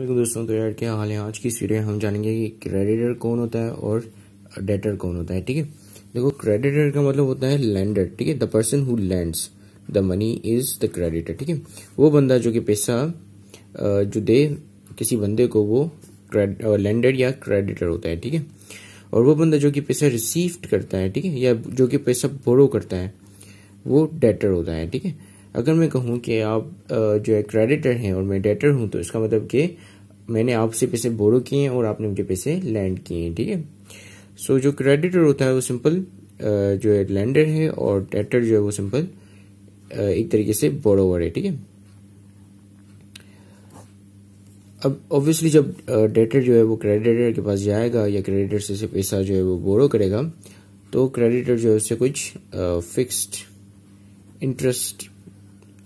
दोस्तों तो यार क्या हाल है आज की इस वीडियो में हम जानेंगे कि क्रेडिटर कौन होता है और डेटर कौन होता है ठीक है देखो क्रेडिटर का मतलब होता है लैंडर ठीक है the person who lends the money is the creditor ठीक है वो बंदा जो कि पैसा जो दे किसी बंदे को वो लैंडर या क्रेडिटर होता है ठीक है और वो बंदा जो कि पैसा रिसीव करता है ठीक है या जो कि पैसा बोरो करता है वो डेटर होता है ठीक है अगर मैं कहूँ कि आप जो है क्रेडिटर हैं और मैं डेटर हूँ तो इसका मतलब कि मैंने आपसे पैसे बोरो किए हैं और आपने मुझे पैसे लैंड किए हैं ठीक है सो जो क्रेडिटर होता है वो सिंपल जो है लैंडर है और डेटर जो है वो सिंपल एक तरीके से बोरोवर है ठीक है अब ऑब्वियसली जब डेटर जो है वो क्रेडिटर के पास जाएगा या क्रेडिटर से पैसा जो है वो बोरो करेगा तो क्रेडिटर जो है उससे कुछ फिक्स्ड इंटरेस्ट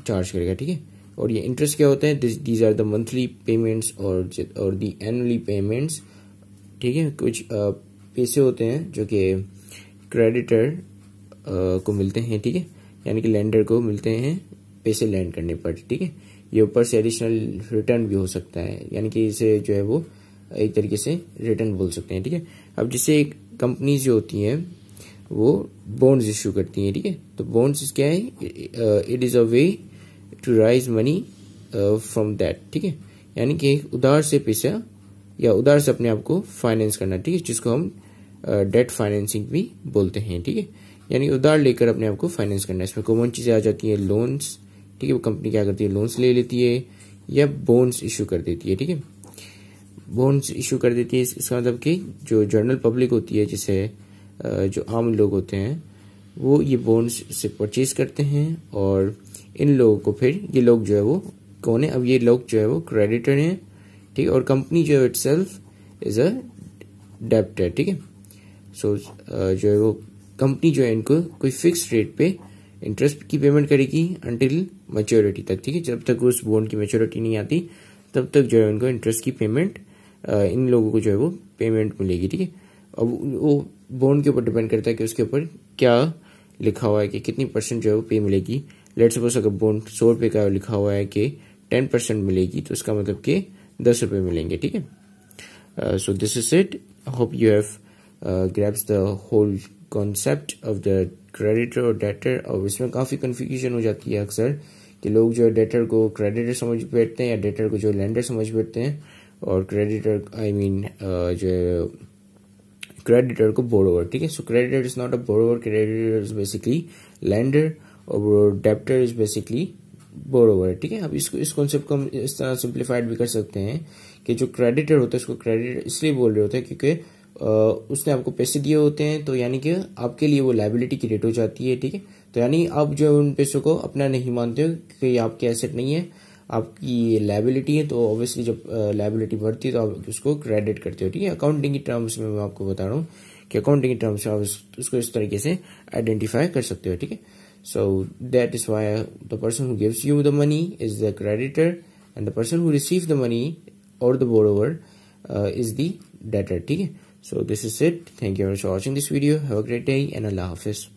चार्ज करेगा ठीक है और ये इंटरेस्ट क्या होता है these are the monthly payments और और दी एनुअली पेमेंट्स ठीक है कुछ पैसे होते हैं जो कि क्रेडिटर को मिलते हैं ठीक है यानी कि लैंडर को मिलते हैं पैसे लैंड करने पर ठीक है ये ऊपर से एडिशनल रिटर्न भी हो सकता है यानी कि इसे जो है वो एक तरीके से रिटर्न बोल सकते हैं ठीक है अब जैसे एक कंपनी जो होती हैं वो बॉन्ड्स इशू करती हैं ठीक है थीके? तो बॉन्ड्स क्या है it is a way to raise money from that ठीक है यानी कि उधार से पैसा या उधार से अपने आप को फाइनेंस करना ठीक है जिसको हम डेट uh, फाइनेंसिंग भी बोलते हैं ठीक है यानी उधार लेकर अपने आप को फाइनेंस करना इसमें कॉमन चीज़ें आ जाती है लोन्स ठीक है वो कंपनी क्या करती है लोन्स ले लेती है या बोन्स इशू कर देती है ठीक है बोन्स इशू कर देती है इसका मतलब कि जो जनरल पब्लिक होती है जैसे uh, जो आम लोग होते हैं वो ये बॉन्ड्स से परचेज करते हैं और इन लोगों को फिर ये लोग जो है वो कौन है अब ये लोग जो है वो क्रेडिटर हैं ठीक है और कंपनी जो है इट सेल्फ इज अ डेप्ट है ठीक है सो uh, जो है वो कंपनी जो है इनको कोई फिक्स रेट पे इंटरेस्ट की पेमेंट करेगी अंटिल मेच्योरिटी तक ठीक है जब तक उस बॉन्ड की मेच्योरिटी नहीं आती तब तक जो है उनको इंटरेस्ट की पेमेंट uh, इन लोगों को जो है वो पेमेंट मिलेगी ठीक है अब वो बॉन्ड के ऊपर डिपेंड करता है कि उसके ऊपर क्या लिखा हुआ है कि कितनी परसेंट जो है वो पे मिलेगी लेट सपोज अगर बोन सौ रुपये का लिखा हुआ है कि टेन परसेंट मिलेगी तो उसका मतलब कि दस रुपये मिलेंगे ठीक है so this is it hope you have grasps the whole concept of the creditor और डेटर और इसमें काफ़ी कन्फ्यूजन हो जाती है अक्सर कि लोग जो है डेटर को क्रेडिटर समझ बैठते हैं या डेटर को जो लैंडर समझ बैठते हैं और क्रेडिटर आई मीन जो है क्रेडिटर को बोरोवर ठीक है so creditor is not a borrower creditor is basically lender और डेप्टर इज बेसिकली बोरोवर ठीक है अब इसको इस कॉन्सेप्ट को हम इस तरह सिंप्लीफाइड भी कर सकते हैं कि जो क्रेडिटर होता है उसको क्रेडिट इसलिए बोल रहे होते हैं क्योंकि उसने आपको पैसे दिए होते हैं तो यानी कि आपके लिए वो लाइबिलिटी क्रिएट हो जाती है ठीक है तो यानी आप जो उन पैसों को अपना नहीं मानते हो क्योंकि आपके एसेट नहीं है आपकी लाइबिलिटी है तो ऑब्वियसली जब लाइबिलिटी बढ़ती है तो आप उसको क्रेडिट करते हो ठीक है अकाउंटिंग की टर्म्स में मैं आपको बता रहा हूँ कि अकाउंटिंग की टर्म्स आप उसको इस तरीके से आइडेंटिफाई कर सकते हो ठीक है so that is why the person who gives you the money is the creditor and the person who receive the money और the over is the debtor ठीक है so this is it thank you very much for watching this great day and Allah हाफिज़